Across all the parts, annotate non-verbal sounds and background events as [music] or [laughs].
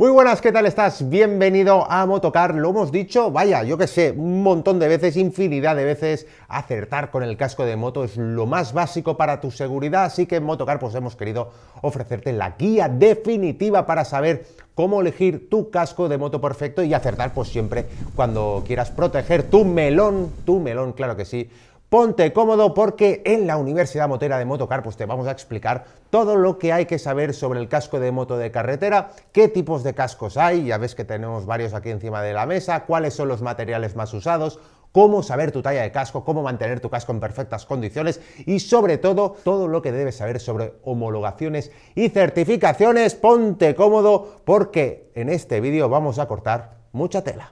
Muy buenas, ¿qué tal estás? Bienvenido a Motocar. Lo hemos dicho, vaya, yo que sé, un montón de veces, infinidad de veces, acertar con el casco de moto es lo más básico para tu seguridad, así que en Motocar pues hemos querido ofrecerte la guía definitiva para saber cómo elegir tu casco de moto perfecto y acertar pues siempre cuando quieras proteger tu melón, tu melón, claro que sí, Ponte cómodo porque en la Universidad Motera de Motocar te vamos a explicar todo lo que hay que saber sobre el casco de moto de carretera, qué tipos de cascos hay, ya ves que tenemos varios aquí encima de la mesa, cuáles son los materiales más usados, cómo saber tu talla de casco, cómo mantener tu casco en perfectas condiciones y sobre todo todo lo que debes saber sobre homologaciones y certificaciones. Ponte cómodo porque en este vídeo vamos a cortar mucha tela.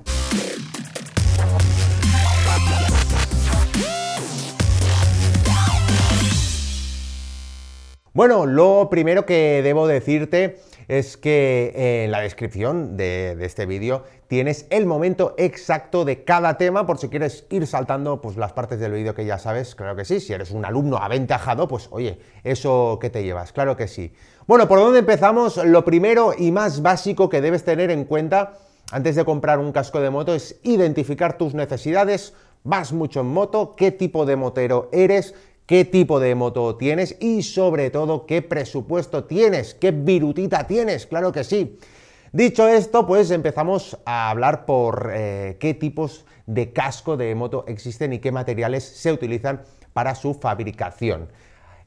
Bueno, lo primero que debo decirte es que eh, en la descripción de, este vídeo tienes el momento exacto de cada tema por si quieres ir saltando pues, las partes del vídeo que ya sabes, claro que sí, si eres un alumno aventajado, pues oye, eso que te llevas, claro que sí. Bueno, ¿por dónde empezamos? Lo primero y más básico que debes tener en cuenta antes de comprar un casco de moto es identificar tus necesidades, vas mucho en moto, qué tipo de motero eres, qué tipo de moto tienes y sobre todo qué presupuesto tienes, qué virutita tienes, claro que sí. Dicho esto, pues empezamos a hablar por eh, qué tipos de casco de moto existen y qué materiales se utilizan para su fabricación.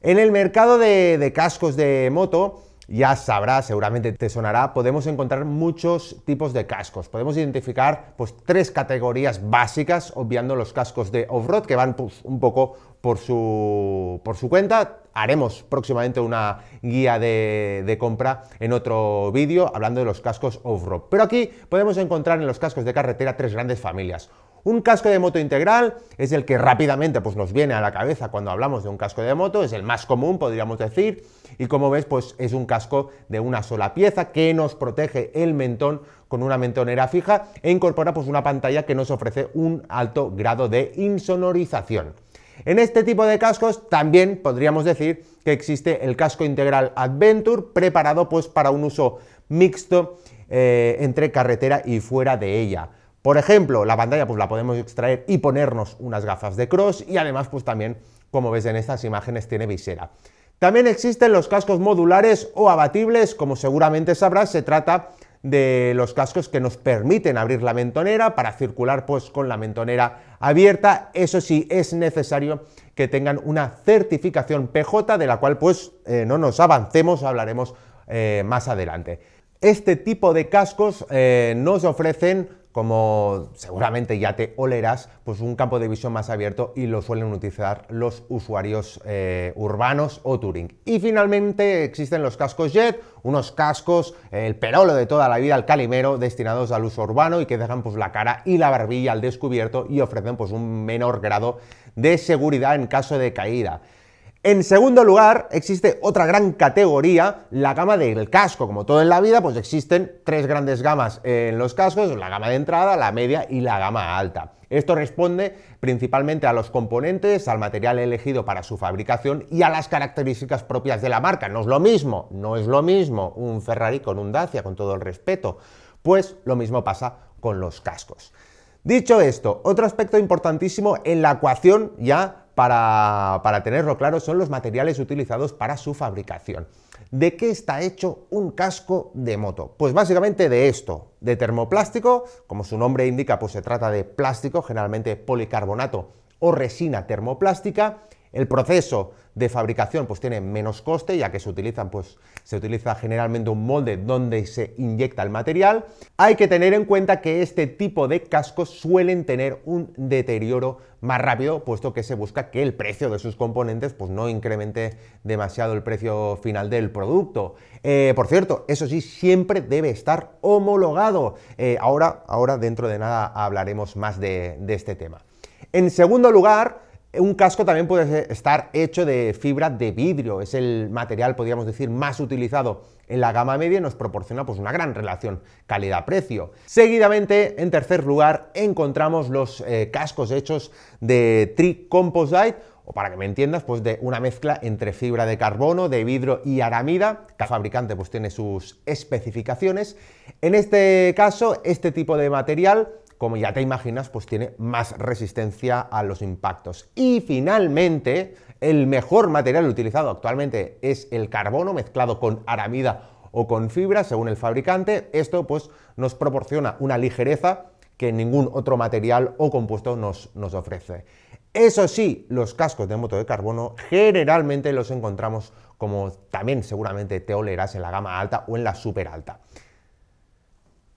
En el mercado de, cascos de moto, ya sabrás, seguramente te sonará, podemos encontrar muchos tipos de cascos. Podemos identificar pues, tres categorías básicas, obviando los cascos de off-road, que van pues, un poco por su, cuenta. Haremos próximamente una guía de, compra en otro vídeo hablando de los cascos off-road. Pero aquí podemos encontrar en los cascos de carretera tres grandes familias. Un casco de moto integral es el que rápidamente pues, nos viene a la cabeza cuando hablamos de un casco de moto, es el más común, podríamos decir, y como ves, pues es un casco de una sola pieza que nos protege el mentón con una mentonera fija e incorpora pues, una pantalla que nos ofrece un alto grado de insonorización. En este tipo de cascos también podríamos decir que existe el casco integral Adventure preparado pues para un uso mixto eh, entre carretera y fuera de ella. Por ejemplo, la pantalla pues la podemos extraer y ponernos unas gafas de cross y además pues también, como ves en estas imágenes, tiene visera. También existen los cascos modulares o abatibles, como seguramente sabrás, se trata de los cascos que nos permiten abrir la mentonera para circular pues con la mentonera abierta. Eso sí, es necesario que tengan una certificación PJ de la cual pues eh, no nos avancemos, hablaremos eh, más adelante. Este tipo de cascos eh, nos ofrecen como seguramente ya te olerás, pues un campo de visión más abierto y lo suelen utilizar los usuarios eh, urbanos o touring. Y finalmente existen los cascos JET, unos cascos, eh, el perolo de toda la vida, el calimero, destinados al uso urbano y que dejan pues la cara y la barbilla al descubierto y ofrecen pues un menor grado de seguridad en caso de caída. En segundo lugar, existe otra gran categoría, la gama del casco. Como todo en la vida, pues existen tres grandes gamas en los cascos, la gama de entrada, la media y la gama alta. Esto responde principalmente a los componentes, al material elegido para su fabricación y a las características propias de la marca. No es lo mismo, no es lo mismo un Ferrari con un Dacia, con todo el respeto. Pues lo mismo pasa con los cascos. Dicho esto, otro aspecto importantísimo en la ecuación ya para, tenerlo claro, son los materiales utilizados para su fabricación. ¿De qué está hecho un casco de moto? Pues básicamente de esto, de termoplástico, como su nombre indica, pues se trata de plástico, generalmente policarbonato o resina termoplástica, el proceso de fabricación pues tiene menos coste ya que se utilizan pues se utiliza generalmente un molde donde se inyecta el material. Hay que tener en cuenta que este tipo de cascos suelen tener un deterioro más rápido puesto que se busca que el precio de sus componentes pues no incremente demasiado el precio final del producto. Eh, por cierto, eso sí siempre debe estar homologado. Eh, ahora, ahora dentro de nada hablaremos más de este tema. En segundo lugar, un casco también puede estar hecho de fibra de vidrio, es el material, podríamos decir, más utilizado en la gama media y nos proporciona pues, una gran relación calidad-precio. Seguidamente, en tercer lugar, encontramos los eh, cascos hechos de tricomposite o para que me entiendas, pues de una mezcla entre fibra de carbono, de vidrio y aramida. Cada fabricante pues tiene sus especificaciones. En este caso, este tipo de material como ya te imaginas, pues tiene más resistencia a los impactos. Y finalmente, el mejor material utilizado actualmente es el carbono mezclado con aramida o con fibra, según el fabricante. Esto pues nos proporciona una ligereza que ningún otro material o compuesto nos, nos ofrece. Eso sí, los cascos de moto de carbono generalmente los encontramos como también seguramente te olerás en la gama alta o en la super alta.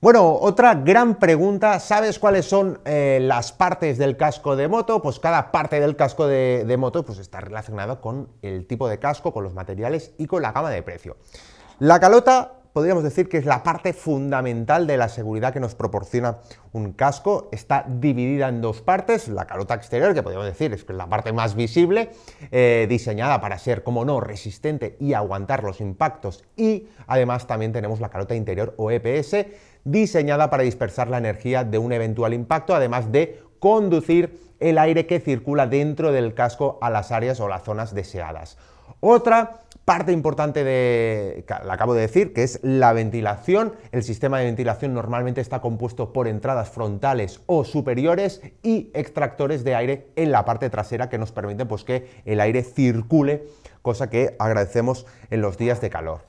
Bueno, otra gran pregunta, ¿sabes cuáles son eh, las partes del casco de moto? Pues cada parte del casco de, moto pues está relacionada con el tipo de casco, con los materiales y con la gama de precio. La calota podríamos decir que es la parte fundamental de la seguridad que nos proporciona un casco. Está dividida en dos partes, la calota exterior, que podríamos decir es la parte más visible, eh, diseñada para ser, como no, resistente y aguantar los impactos. Y además también tenemos la calota interior o EPS, diseñada para dispersar la energía de un eventual impacto, además de conducir el aire que circula dentro del casco a las áreas o las zonas deseadas. Otra parte importante de, la acabo de decir, que es la ventilación. El sistema de ventilación normalmente está compuesto por entradas frontales o superiores y extractores de aire en la parte trasera que nos permiten pues, que el aire circule, cosa que agradecemos en los días de calor.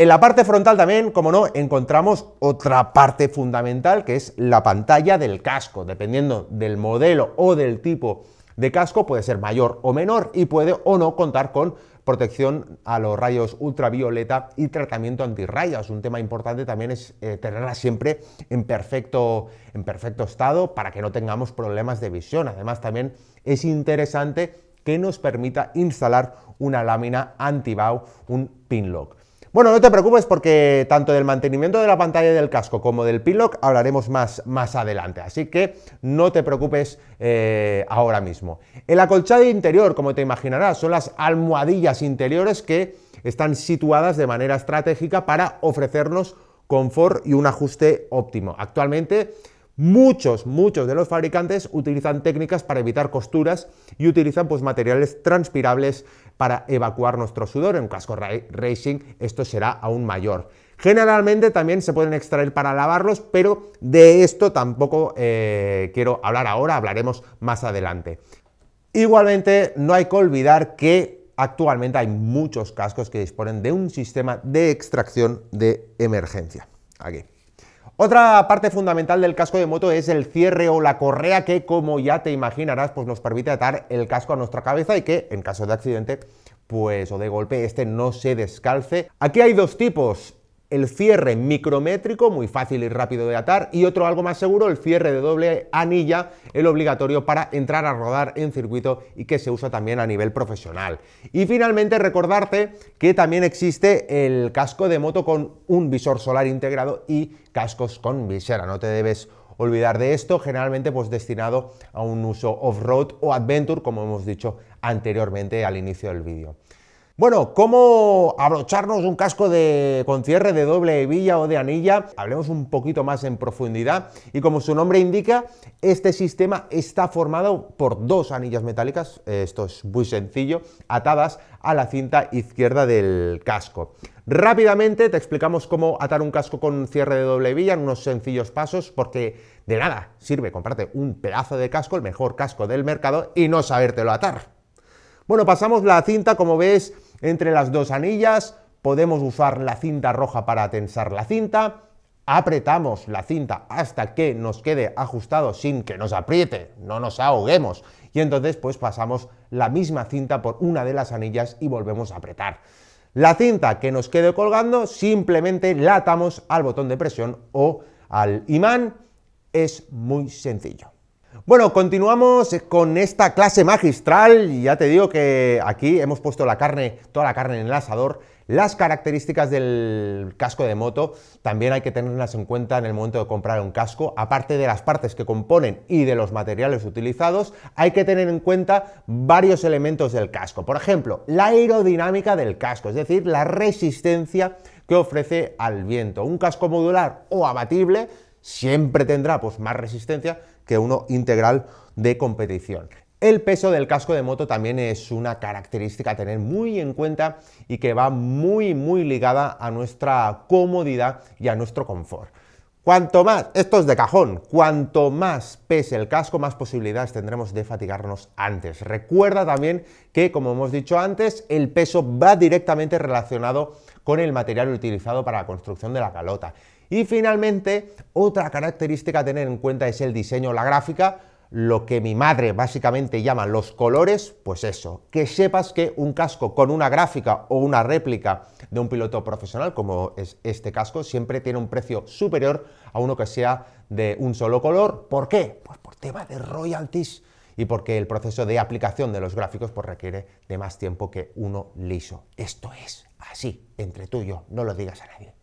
En la parte frontal también, como no, encontramos otra parte fundamental que es la pantalla del casco. Dependiendo del modelo o del tipo de casco puede ser mayor o menor y puede o no contar con protección a los rayos ultravioleta y tratamiento antirrayas. Un tema importante también es eh, tenerla siempre en perfecto, en perfecto estado para que no tengamos problemas de visión. Además también es interesante que nos permita instalar una lámina anti-BAU, un pin lock. Bueno, no te preocupes porque tanto del mantenimiento de la pantalla del casco como del pillock hablaremos más, más adelante, así que no te preocupes eh, ahora mismo. El acolchado interior, como te imaginarás, son las almohadillas interiores que están situadas de manera estratégica para ofrecernos confort y un ajuste óptimo. Actualmente muchos, muchos de los fabricantes utilizan técnicas para evitar costuras y utilizan pues, materiales transpirables para evacuar nuestro sudor. En un casco racing esto será aún mayor. Generalmente también se pueden extraer para lavarlos, pero de esto tampoco eh, quiero hablar ahora, hablaremos más adelante. Igualmente, no hay que olvidar que actualmente hay muchos cascos que disponen de un sistema de extracción de emergencia. Aquí. Otra parte fundamental del casco de moto es el cierre o la correa que, como ya te imaginarás, pues nos permite atar el casco a nuestra cabeza y que, en caso de accidente, pues o de golpe, este no se descalce. Aquí hay dos tipos el cierre micrométrico, muy fácil y rápido de atar, y otro algo más seguro, el cierre de doble anilla, el obligatorio para entrar a rodar en circuito y que se usa también a nivel profesional. Y finalmente recordarte que también existe el casco de moto con un visor solar integrado y cascos con visera, no te debes olvidar de esto, generalmente pues destinado a un uso off-road o adventure, como hemos dicho anteriormente al inicio del vídeo. Bueno, ¿cómo abrocharnos un casco con cierre de doble hebilla o de anilla? Hablemos un poquito más en profundidad. Y como su nombre indica, este sistema está formado por dos anillas metálicas, esto es muy sencillo, atadas a la cinta izquierda del casco. Rápidamente te explicamos cómo atar un casco con cierre de doble hebilla en unos sencillos pasos, porque de nada sirve comprarte un pedazo de casco, el mejor casco del mercado, y no sabértelo atar. Bueno, pasamos la cinta, como ves, entre las dos anillas. Podemos usar la cinta roja para tensar la cinta. Apretamos la cinta hasta que nos quede ajustado sin que nos apriete, no nos ahoguemos. Y entonces pues pasamos la misma cinta por una de las anillas y volvemos a apretar. La cinta que nos quede colgando simplemente la atamos al botón de presión o al imán. Es muy sencillo. Bueno, continuamos con esta clase magistral. Ya te digo que aquí hemos puesto la carne, toda la carne en el asador. Las características del casco de moto también hay que tenerlas en cuenta en el momento de comprar un casco. Aparte de las partes que componen y de los materiales utilizados, hay que tener en cuenta varios elementos del casco. Por ejemplo, la aerodinámica del casco, es decir, la resistencia que ofrece al viento. Un casco modular o abatible siempre tendrá pues, más resistencia que uno integral de competición. El peso del casco de moto también es una característica a tener muy en cuenta y que va muy muy ligada a nuestra comodidad y a nuestro confort. Cuanto más, esto es de cajón, cuanto más pese el casco, más posibilidades tendremos de fatigarnos antes. Recuerda también que, como hemos dicho antes, el peso va directamente relacionado con el material utilizado para la construcción de la calota. Y finalmente, otra característica a tener en cuenta es el diseño, la gráfica, lo que mi madre básicamente llama los colores, pues eso, que sepas que un casco con una gráfica o una réplica de un piloto profesional, como es este casco, siempre tiene un precio superior a uno que sea de un solo color. ¿Por qué? Pues por tema de royalties y porque el proceso de aplicación de los gráficos pues, requiere de más tiempo que uno liso. Esto es así, entre tú y yo, no lo digas a nadie.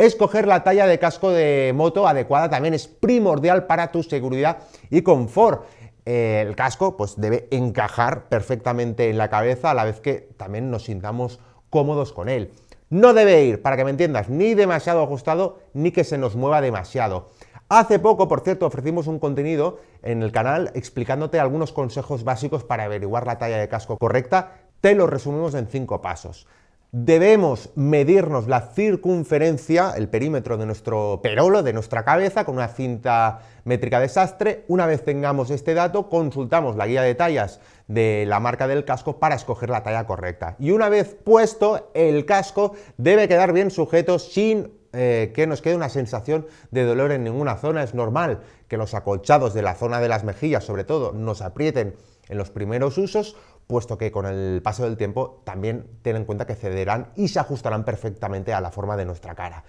Escoger la talla de casco de moto adecuada también es primordial para tu seguridad y confort. Eh, el casco pues debe encajar perfectamente en la cabeza a la vez que también nos sintamos cómodos con él. No debe ir, para que me entiendas, ni demasiado ajustado ni que se nos mueva demasiado. Hace poco, por cierto, ofrecimos un contenido en el canal explicándote algunos consejos básicos para averiguar la talla de casco correcta. Te lo resumimos en cinco pasos. Debemos medirnos la circunferencia, el perímetro de nuestro perolo, de nuestra cabeza, con una cinta métrica de sastre. Una vez tengamos este dato, consultamos la guía de tallas de la marca del casco para escoger la talla correcta. Y una vez puesto, el casco debe quedar bien sujeto sin eh, que nos quede una sensación de dolor en ninguna zona. Es normal que los acolchados de la zona de las mejillas, sobre todo, nos aprieten en los primeros usos, puesto que con el paso del tiempo también ten en cuenta que cederán y se ajustarán perfectamente a la forma de nuestra cara.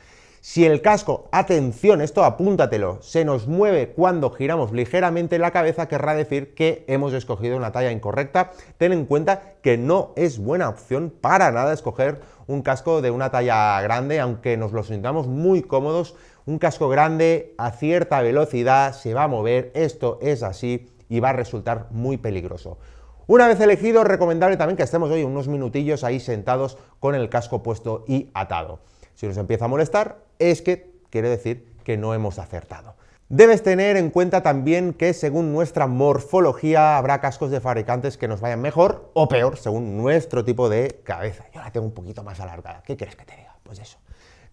Si el casco, atención, esto apúntatelo, se nos mueve cuando giramos ligeramente la cabeza, querrá decir que hemos escogido una talla incorrecta. Ten en cuenta que no es buena opción para nada escoger un casco de una talla grande, aunque nos lo sintamos muy cómodos. Un casco grande a cierta velocidad se va a mover, esto es así y va a resultar muy peligroso. Una vez elegido, recomendable también que estemos hoy unos minutillos ahí sentados con el casco puesto y atado. Si nos empieza a molestar, es que quiere decir que no hemos acertado. Debes tener en cuenta también que según nuestra morfología habrá cascos de fabricantes que nos vayan mejor o peor según nuestro tipo de cabeza. Yo la tengo un poquito más alargada. ¿Qué quieres que te diga? Pues eso.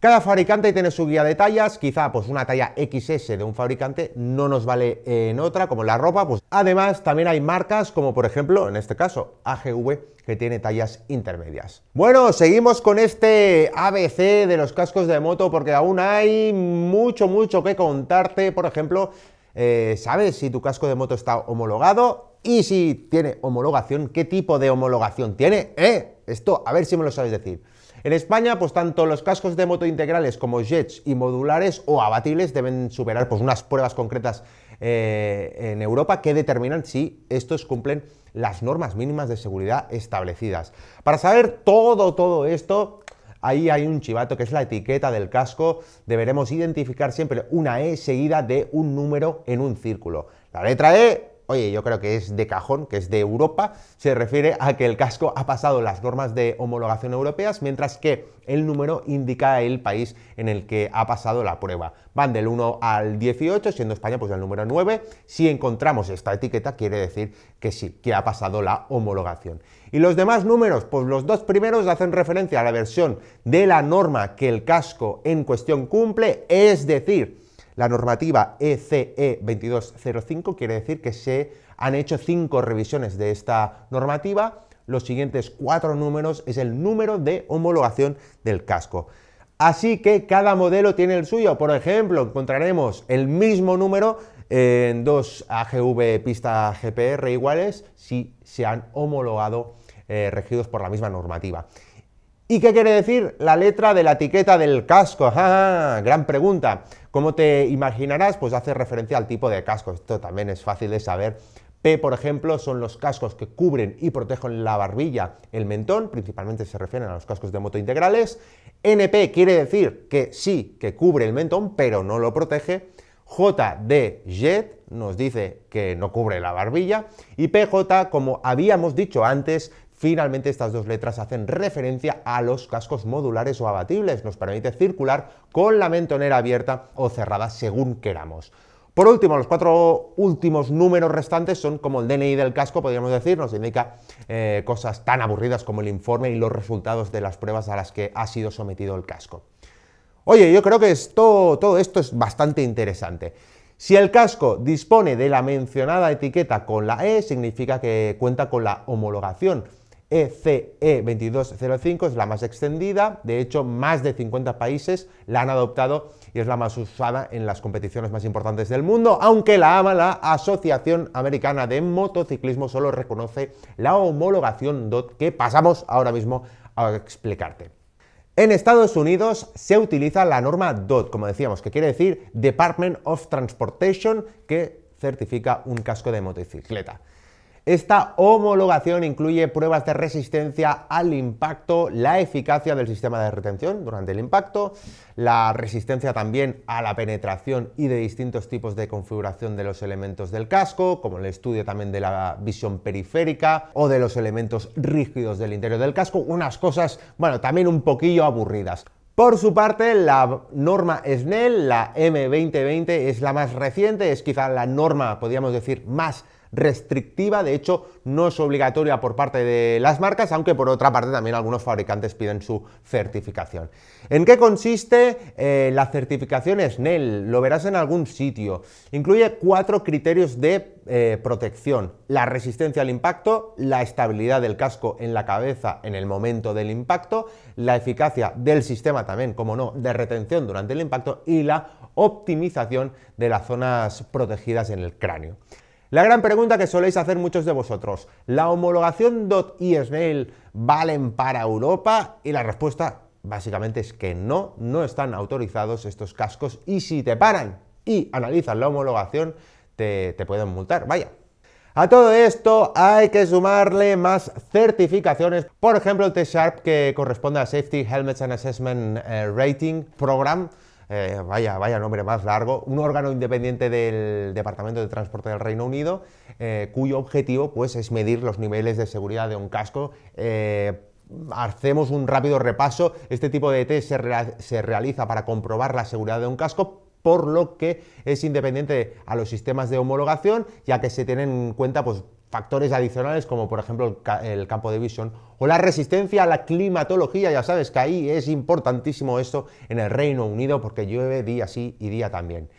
Cada fabricante tiene su guía de tallas, quizá pues una talla XS de un fabricante no nos vale en otra, como la ropa, pues además también hay marcas como por ejemplo, en este caso, AGV, que tiene tallas intermedias. Bueno, seguimos con este ABC de los cascos de moto porque aún hay mucho, mucho que contarte, por ejemplo, eh, ¿sabes si tu casco de moto está homologado? Y si tiene homologación, ¿qué tipo de homologación tiene? ¿Eh? Esto, a ver si me lo sabes decir. En España, pues tanto los cascos de moto integrales como jets y modulares o abatibles deben superar pues, unas pruebas concretas eh, en Europa que determinan si estos cumplen las normas mínimas de seguridad establecidas. Para saber todo, todo esto, ahí hay un chivato que es la etiqueta del casco. Deberemos identificar siempre una E seguida de un número en un círculo. La letra E oye, yo creo que es de cajón, que es de Europa, se refiere a que el casco ha pasado las normas de homologación europeas, mientras que el número indica el país en el que ha pasado la prueba. Van del 1 al 18, siendo España pues el número 9. Si encontramos esta etiqueta, quiere decir que sí, que ha pasado la homologación. Y los demás números, pues los dos primeros hacen referencia a la versión de la norma que el casco en cuestión cumple, es decir, la normativa ECE e 2205 quiere decir que se han hecho cinco revisiones de esta normativa. Los siguientes cuatro números es el número de homologación del casco. Así que cada modelo tiene el suyo. Por ejemplo, encontraremos el mismo número en dos AGV pista GPR iguales si se han homologado eh, regidos por la misma normativa. ¿Y qué quiere decir la letra de la etiqueta del casco? [laughs] gran pregunta. Como te imaginarás, pues hace referencia al tipo de casco. Esto también es fácil de saber. P, por ejemplo, son los cascos que cubren y protegen la barbilla, el mentón, principalmente se refieren a los cascos de moto integrales. NP quiere decir que sí, que cubre el mentón, pero no lo protege. J nos dice que no cubre la barbilla y PJ, como habíamos dicho antes, Finalmente, estas dos letras hacen referencia a los cascos modulares o abatibles, nos permite circular con la mentonera abierta o cerrada según queramos. Por último, los cuatro últimos números restantes son como el DNI del casco, podríamos decir, nos indica eh, cosas tan aburridas como el informe y los resultados de las pruebas a las que ha sido sometido el casco. Oye, yo creo que todo esto es bastante interesante. Si el casco dispone de la mencionada etiqueta con la E, significa que cuenta con la homologación ECE2205 e es la más extendida, de hecho más de 50 países la han adoptado y es la más usada en las competiciones más importantes del mundo, aunque la AMA, la Asociación Americana de Motociclismo, solo reconoce la homologación DOT que pasamos ahora mismo a explicarte. En Estados Unidos se utiliza la norma DOT, como decíamos, que quiere decir Department of Transportation, que certifica un casco de motocicleta. Esta homologación incluye pruebas de resistencia al impacto, la eficacia del sistema de retención durante el impacto, la resistencia también a la penetración y de distintos tipos de configuración de los elementos del casco, como el estudio también de la visión periférica o de los elementos rígidos del interior del casco, unas cosas, bueno, también un poquillo aburridas. Por su parte, la norma SNEL, la M2020, es la más reciente, es quizá la norma, podríamos decir, más restrictiva, de hecho no es obligatoria por parte de las marcas, aunque por otra parte también algunos fabricantes piden su certificación. ¿En qué consiste eh, la certificación Snell? Lo verás en algún sitio. Incluye cuatro criterios de eh, protección, la resistencia al impacto, la estabilidad del casco en la cabeza en el momento del impacto, la eficacia del sistema también, como no, de retención durante el impacto y la optimización de las zonas protegidas en el cráneo. La gran pregunta que soléis hacer muchos de vosotros, ¿la homologación DOT SNAIL valen para Europa? Y la respuesta básicamente es que no, no están autorizados estos cascos y si te paran y analizan la homologación, te, te pueden multar, vaya. A todo esto hay que sumarle más certificaciones, por ejemplo el T-Sharp que corresponde a Safety Helmets and Assessment eh, Rating Program, eh, vaya, vaya nombre más largo, un órgano independiente del Departamento de Transporte del Reino Unido, eh, cuyo objetivo pues, es medir los niveles de seguridad de un casco. Eh, hacemos un rápido repaso. Este tipo de test se, se realiza para comprobar la seguridad de un casco, por lo que es independiente a los sistemas de homologación, ya que se tienen en cuenta pues, factores adicionales como por ejemplo el, campo de visión o la resistencia a la climatología, ya sabes que ahí es importantísimo esto en el Reino Unido porque llueve día sí y día también.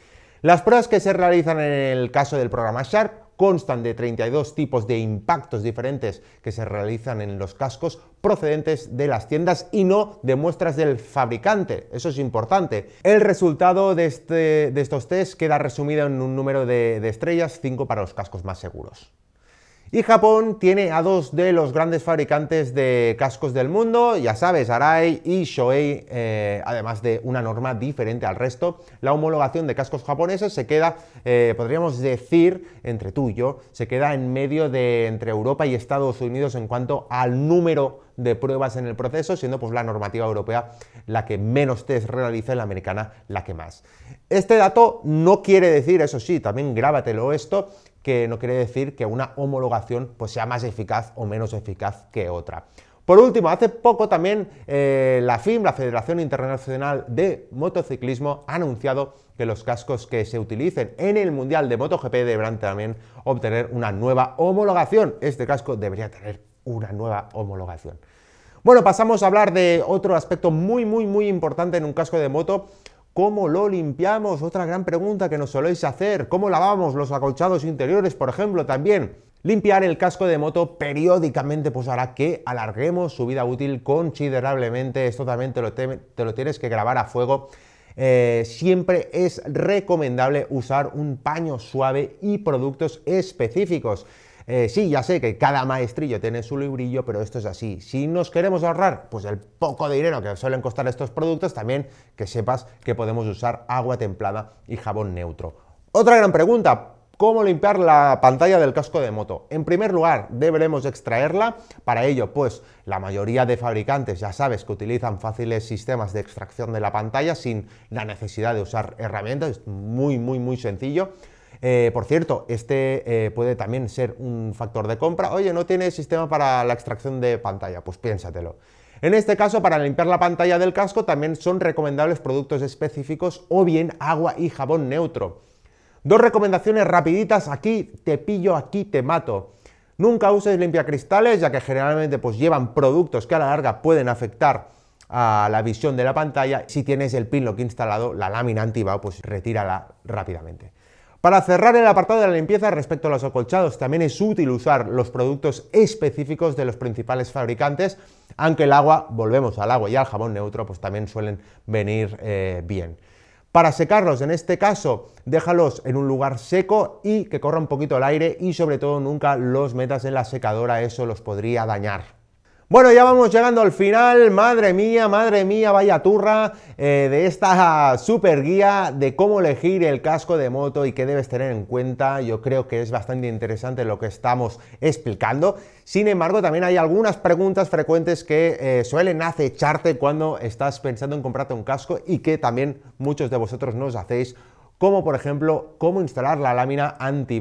Las pruebas que se realizan en el caso del programa Sharp constan de 32 tipos de impactos diferentes que se realizan en los cascos procedentes de las tiendas y no de muestras del fabricante. Eso es importante. El resultado de, este, estos test queda resumido en un número de, de estrellas, 5 para los cascos más seguros. Y Japón tiene a dos de los grandes fabricantes de cascos del mundo, ya sabes, Arai y Shoei, eh, además de una norma diferente al resto. La homologación de cascos japoneses se queda, eh, podríamos decir, entre tú y yo, se queda en medio de entre Europa y Estados Unidos en cuanto al número de pruebas en el proceso, siendo pues la normativa europea la que menos test realiza y la americana la que más. Este dato no quiere decir, eso sí, también grábatelo esto, que no quiere decir que una homologación pues, sea más eficaz o menos eficaz que otra. Por último, hace poco también eh, la FIM, la Federación Internacional de Motociclismo, ha anunciado que los cascos que se utilicen en el Mundial de MotoGP deberán también obtener una nueva homologación. Este casco debería tener una nueva homologación. Bueno, pasamos a hablar de otro aspecto muy, muy, muy importante en un casco de moto, ¿Cómo lo limpiamos? Otra gran pregunta que nos soléis hacer. ¿Cómo lavamos los acolchados interiores, por ejemplo, también? Limpiar el casco de moto periódicamente pues hará que alarguemos su vida útil considerablemente. Esto también te lo, tienes que grabar a fuego. Eh, siempre es recomendable usar un paño suave y productos específicos. Eh, sí, ya sé que cada maestrillo tiene su librillo, pero esto es así. Si nos queremos ahorrar, pues el poco de dinero que suelen costar estos productos, también que sepas que podemos usar agua templada y jabón neutro. Otra gran pregunta, ¿Cómo limpiar la pantalla del casco de moto? En primer lugar, deberemos extraerla. Para ello, pues la mayoría de fabricantes ya sabes que utilizan fáciles sistemas de extracción de la pantalla sin la necesidad de usar herramientas. Es muy, muy, muy sencillo. Eh, por cierto, este eh, puede también ser un factor de compra. Oye, no tiene sistema para la extracción de pantalla, pues piénsatelo. En este caso, para limpiar la pantalla del casco también son recomendables productos específicos o bien agua y jabón neutro. Dos recomendaciones rapiditas aquí, te pillo, aquí te mato. Nunca uses limpiacristales, ya que generalmente pues, llevan productos que a la larga pueden afectar a la visión de la pantalla. Si tienes el pinlock instalado, la lámina antiva, pues retírala rápidamente. Para cerrar el apartado de la limpieza respecto a los acolchados, también es útil usar los productos específicos de los principales fabricantes, aunque el agua, volvemos al agua y al jabón neutro, pues también suelen venir eh, bien. Para secarlos, en este caso, déjalos en un lugar seco y que corra un poquito el aire y sobre todo nunca los metas en la secadora, eso los podría dañar. Bueno, ya vamos llegando al final. Madre mía, madre mía, vaya turra eh, de esta super guía de cómo elegir el casco de moto y qué debes tener en cuenta. Yo creo que es bastante interesante lo que estamos explicando. Sin embargo, también hay algunas preguntas frecuentes que eh, suelen acecharte cuando estás pensando en comprarte un casco y que también muchos de vosotros nos hacéis como por ejemplo cómo instalar la lámina anti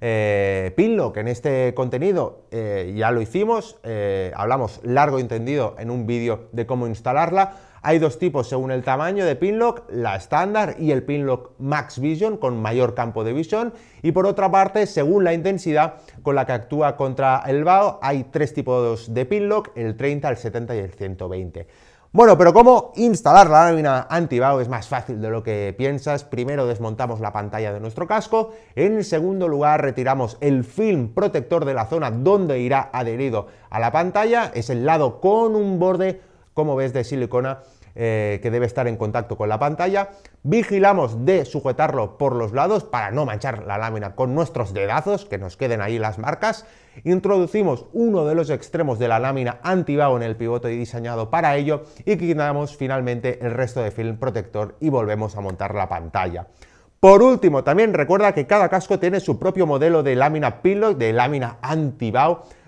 eh, Pinlock. En este contenido eh, ya lo hicimos, eh, hablamos largo entendido en un vídeo de cómo instalarla. Hay dos tipos según el tamaño de Pinlock, la estándar y el Pinlock Max Vision con mayor campo de visión. Y por otra parte, según la intensidad con la que actúa contra el BAO, hay tres tipos de Pinlock, el 30, el 70 y el 120. Bueno, pero ¿cómo instalar la lámina antibao Es más fácil de lo que piensas. Primero desmontamos la pantalla de nuestro casco. En segundo lugar, retiramos el film protector de la zona donde irá adherido a la pantalla. Es el lado con un borde, como ves, de silicona eh, que debe estar en contacto con la pantalla. Vigilamos de sujetarlo por los lados para no manchar la lámina con nuestros dedazos, que nos queden ahí las marcas. Introducimos uno de los extremos de la lámina anti-vaho en el pivote diseñado para ello y quitamos finalmente el resto de film protector y volvemos a montar la pantalla. Por último, también recuerda que cada casco tiene su propio modelo de lámina pilot, de lámina anti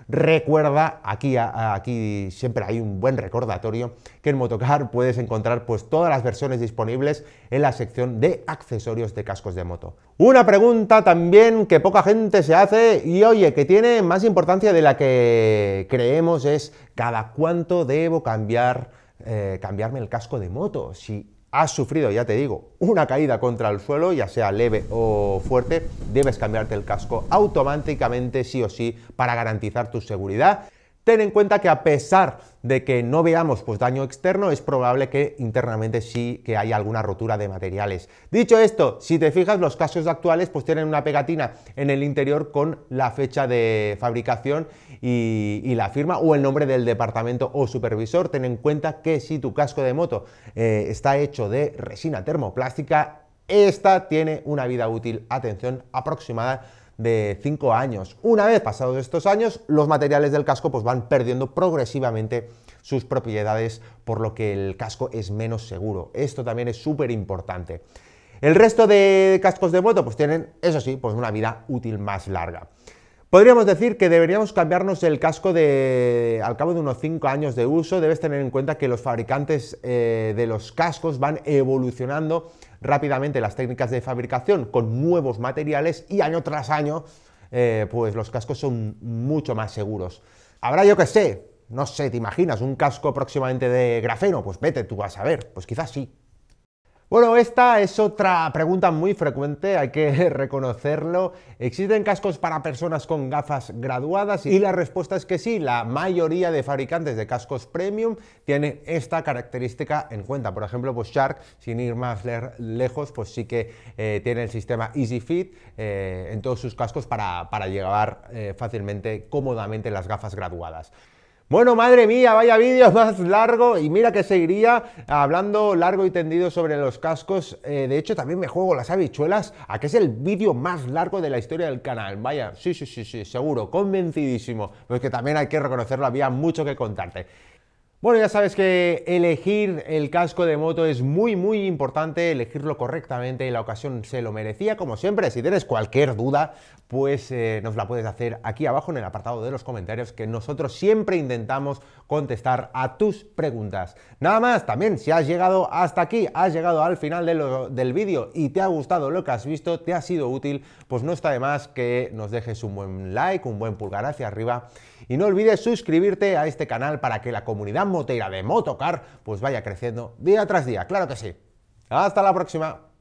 Recuerda, aquí, aquí siempre hay un buen recordatorio, que en Motocar puedes encontrar pues, todas las versiones disponibles en la sección de accesorios de cascos de moto. Una pregunta también que poca gente se hace y oye, que tiene más importancia de la que creemos es cada cuánto debo cambiar, eh, cambiarme el casco de moto. Si has sufrido, ya te digo, una caída contra el suelo, ya sea leve o fuerte, debes cambiarte el casco automáticamente sí o sí para garantizar tu seguridad Ten en cuenta que a pesar de que no veamos pues, daño externo, es probable que internamente sí que haya alguna rotura de materiales. Dicho esto, si te fijas, los cascos actuales pues, tienen una pegatina en el interior con la fecha de fabricación y, la firma o el nombre del departamento o supervisor. Ten en cuenta que si tu casco de moto eh, está hecho de resina termoplástica, esta tiene una vida útil, atención, aproximada de 5 años. Una vez pasados estos años, los materiales del casco pues, van perdiendo progresivamente sus propiedades, por lo que el casco es menos seguro. Esto también es súper importante. El resto de cascos de moto pues tienen, eso sí, pues una vida útil más larga. Podríamos decir que deberíamos cambiarnos el casco de, al cabo de unos 5 años de uso. Debes tener en cuenta que los fabricantes eh, de los cascos van evolucionando rápidamente las técnicas de fabricación con nuevos materiales y año tras año eh, pues los cascos son mucho más seguros. Habrá yo que sé, no sé, ¿te imaginas un casco próximamente de grafeno? Pues vete tú a saber, pues quizás sí, bueno, esta es otra pregunta muy frecuente, hay que [laughs] reconocerlo. ¿Existen cascos para personas con gafas graduadas? Y la respuesta es que sí, la mayoría de fabricantes de cascos premium tiene esta característica en cuenta. Por ejemplo, pues Shark, sin ir más lejos, pues sí que eh, tiene el sistema EasyFit eh, en todos sus cascos para, para llevar eh, fácilmente, cómodamente las gafas graduadas. Bueno, madre mía, vaya vídeo [laughs] más largo y mira que seguiría hablando largo y tendido sobre los cascos. Eh, de hecho, también me juego las habichuelas a que es el vídeo más largo de la historia del canal. Vaya, sí, sí, sí, sí, seguro, convencidísimo. Pero que también hay que reconocerlo, había mucho que contarte. Bueno, ya sabes que elegir el casco de moto es muy, muy importante, elegirlo correctamente, y la ocasión se lo merecía, como siempre, si tienes cualquier duda, pues eh, nos la puedes hacer aquí abajo en el apartado de los comentarios, que nosotros siempre intentamos contestar a tus preguntas. Nada más, también si has llegado hasta aquí, has llegado al final del vídeo y te ha gustado lo que has visto, te ha sido útil, pues no está de más que nos dejes un buen like, un buen pulgar hacia arriba y no olvides suscribirte a este canal para que la comunidad motera de motocar, pues vaya creciendo día tras día. Claro que sí. Hasta la próxima.